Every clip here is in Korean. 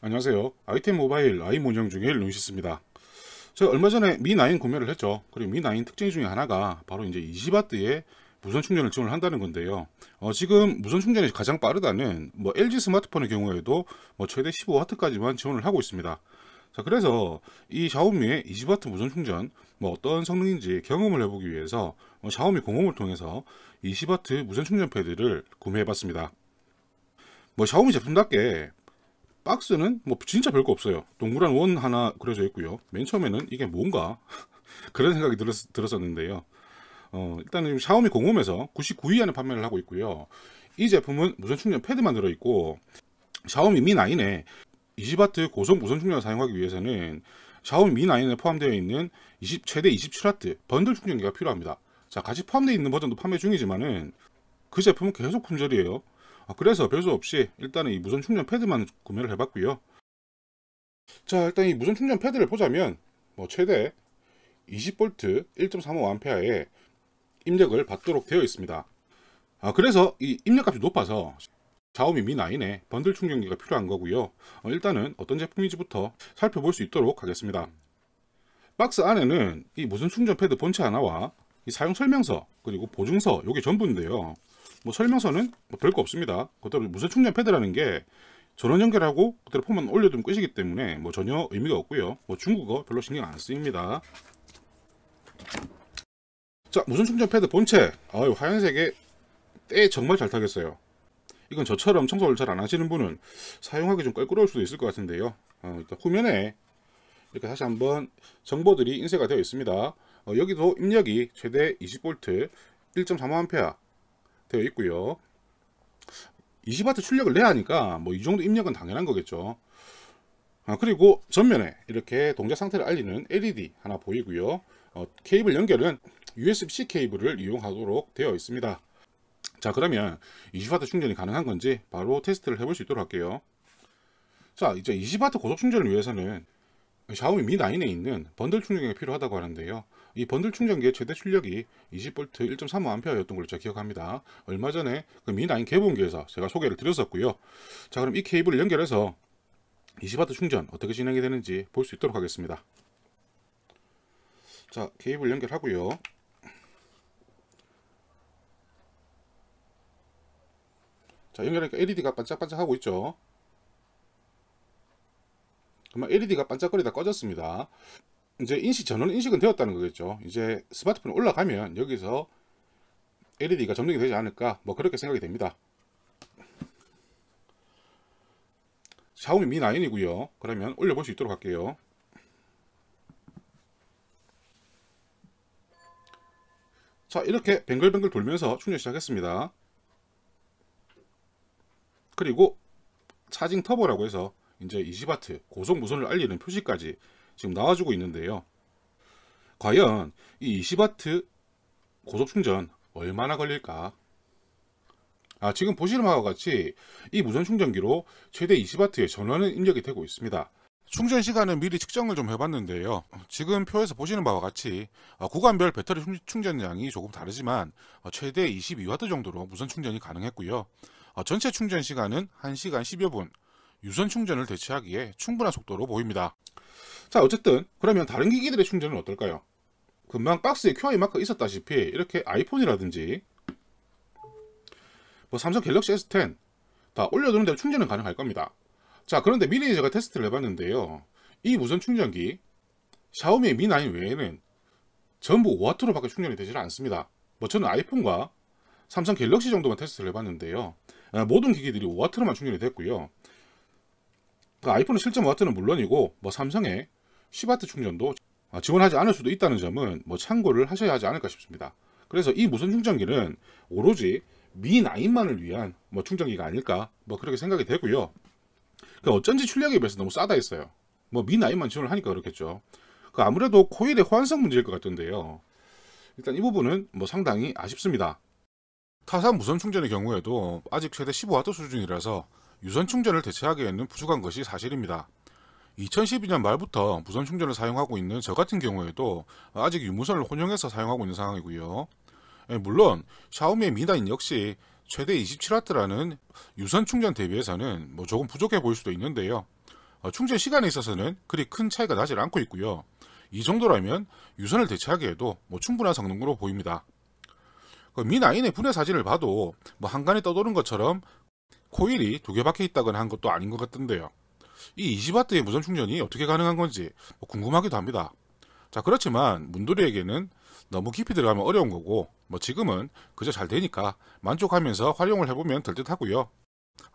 안녕하세요. 아이템 모바일 아이 운영 중에 룽시스입니다. 제가 얼마 전에 미9 구매를 했죠. 그리고 미9 특징 중에 하나가 바로 이제 20W의 무선 충전을 지원을 한다는 건데요. 어, 지금 무선 충전이 가장 빠르다는 뭐 LG 스마트폰의 경우에도 뭐 최대 15W까지만 지원을 하고 있습니다. 자, 그래서 이 샤오미의 20W 무선 충전 뭐 어떤 성능인지 경험을 해보기 위해서 어, 샤오미 공홈을 통해서 20W 무선 충전 패드를 구매해봤습니다. 뭐 샤오미 제품답게 박스는 뭐 진짜 별거 없어요. 동그란 원 하나 그려져 있고요. 맨 처음에는 이게 뭔가 그런 생각이 들었, 었는데요 어, 일단은 샤오미 공홈에서 99위 안에 판매를 하고 있고요. 이 제품은 무선 충전 패드만 들어있고 샤오미 미9에 20W 고속 무선 충전을 사용하기 위해서는 샤오미 미9에 포함되어 있는 20, 최대 27W 번들 충전기가 필요합니다. 자, 같이 포함되어 있는 버전도 판매 중이지만은 그 제품은 계속 품절이에요. 아, 그래서 별수 없이 일단은 이 무선 충전 패드만 구매를 해봤고요. 자 일단 이 무선 충전 패드를 보자면 뭐 최대 20V 1 3 5 a 에 입력을 받도록 되어 있습니다. 아, 그래서 이 입력값이 높아서 자오미미9에 번들 충전기가 필요한 거고요. 어, 일단은 어떤 제품인지부터 살펴볼 수 있도록 하겠습니다. 박스 안에는 이 무선 충전 패드 본체 하나와 이 사용 설명서 그리고 보증서 이게 전부인데요. 뭐 설명서는 뭐 별거 없습니다. 그것도 무선 충전 패드라는 게 전원 연결하고 그대로 폰만 올려두면 끝이기 때문에 뭐 전혀 의미가 없고요. 뭐 중국어 별로 신경 안 쓰입니다. 자, 무선 충전 패드 본체. 아유, 하얀색에 때 정말 잘 타겠어요. 이건 저처럼 청소를 잘 안 하시는 분은 사용하기 좀 껄끄러울 수도 있을 것 같은데요. 어, 일단 후면에 이렇게 다시 한번 정보들이 인쇄가 되어 있습니다. 어, 여기도 입력이 최대 20V, 1.35A, 되어 있고요. 20W 출력을 내야 하니까 뭐 이 정도 입력은 당연한 거겠죠. 아, 그리고 전면에 이렇게 동작 상태를 알리는 LED 하나 보이고요. 어, 케이블 연결은 USB-C 케이블을 이용하도록 되어 있습니다. 자 그러면 20W 충전이 가능한 건지 바로 테스트를 해볼 수 있도록 할게요. 자 이제 20W 고속 충전을 위해서는 샤오미 미 i 9에 있는 번들 충전기가 필요하다고 하는데요. 이 번들 충전기의 최대 출력이 20V 1.35A였던 걸로 제가 기억합니다. 얼마 전에 그 미나인 개봉기에서 제가 소개를 드렸었고요. 자 그럼 이 케이블을 연결해서 20W 충전 어떻게 진행이 되는지 볼 수 있도록 하겠습니다. 자 케이블 연결하고요. 자 연결하니까 LED가 반짝반짝 하고 있죠. 그러면 LED가 반짝거리다 꺼졌습니다. 이제 인식 전원 인식은 되었다는 거겠죠. 이제 스마트폰 올라가면 여기서 LED가 점령이 되지 않을까 뭐 그렇게 생각이 됩니다. 샤오미 미 i 9이고요. 그러면 올려볼 수 있도록 할게요. 자 이렇게 뱅글뱅글 돌면서 충전 시작했습니다. 그리고 차징 터보라고 해서 이제 20W 고속 무선을 알리는 표시까지 지금 나와주고 있는데요. 과연 이2 0와트 고속 충전 얼마나 걸릴까? 아, 지금 보시는 바와 같이 이 무선 충전기로 최대 2 0와트의 전원은 입력이 되고 있습니다. 충전 시간은 미리 측정을 좀 해봤는데요. 지금 표에서 보시는 바와 같이 아, 구간별 배터리 충전량이 조금 다르지만 어, 최대 22W 정도로 무선 충전이 가능했고요. 어, 전체 충전 시간은 1시간 10여 분, 유선 충전을 대체하기에 충분한 속도로 보입니다. 자 어쨌든 그러면 다른 기기들의 충전은 어떨까요? 금방 박스에 QI 마크 있었다시피 이렇게 아이폰이라든지 뭐 삼성 갤럭시 S10 다 올려두는 대로 충전은 가능할 겁니다. 자 그런데 미리 제가 테스트를 해봤는데요. 이 무선 충전기 샤오미의 미9 외에는 전부 5W로 밖에 충전이 되질 않습니다. 뭐 저는 아이폰과 삼성 갤럭시 정도만 테스트를 해봤는데요. 아, 모든 기기들이 5W로만 충전이 됐고요. 그 아이폰은 7.5W는 물론이고 뭐 삼성의 1 0트 충전도 아, 지원하지 않을 수도 있다는 점은 뭐 참고를 하셔야 하지 않을까 싶습니다. 그래서 이 무선 충전기는 오로지 미나인만을 위한 뭐 충전기가 아닐까 뭐 그렇게 생각이 되고요. 그 어쩐지 출력에 비해서 너무 싸다 했어요. 뭐 미나인만 지원을 하니까 그렇겠죠. 그 아무래도 코일의 호환성 문제일 것 같던데요. 일단 이 부분은 뭐 상당히 아쉽습니다. 타산 무선 충전의 경우에도 아직 최대 15W 수준이라서 유선 충전을 대체하기에는 부족한 것이 사실입니다. 2012년 말부터 무선 충전을 사용하고 있는 저 같은 경우에도 아직 유무선을 혼용해서 사용하고 있는 상황이고요. 예, 물론 샤오미의 미나인 역시 최대 27W라는 유선 충전 대비해서는 뭐 조금 부족해 보일 수도 있는데요. 어, 충전 시간에 있어서는 그리 큰 차이가 나질 않고 있고요. 이 정도라면 유선을 대체하기에도 뭐 충분한 성능으로 보입니다. 그 미나인의 분해 사진을 봐도 뭐 한간에 떠도는 것처럼 코일이 두 개 박혀 있다거나 한 것도 아닌 것 같던데요. 이 20W의 무선 충전이 어떻게 가능한 건지 뭐 궁금하기도 합니다. 자, 그렇지만 문도리에게는 너무 깊이 들어가면 어려운 거고 뭐 지금은 그저 잘 되니까 만족하면서 활용을 해보면 될 듯 하고요.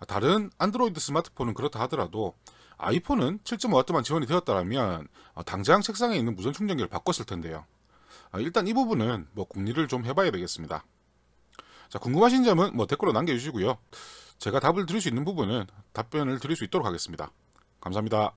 다른 안드로이드 스마트폰은 그렇다 하더라도 아이폰은 7.5W만 지원이 되었다면 당장 책상에 있는 무선 충전기를 바꿨을 텐데요. 아, 일단 이 부분은 뭐 공리를 좀 해봐야 되겠습니다. 자, 궁금하신 점은 뭐 댓글로 남겨주시고요. 제가 답을 드릴 수 있는 부분은 답변을 드릴 수 있도록 하겠습니다. 감사합니다.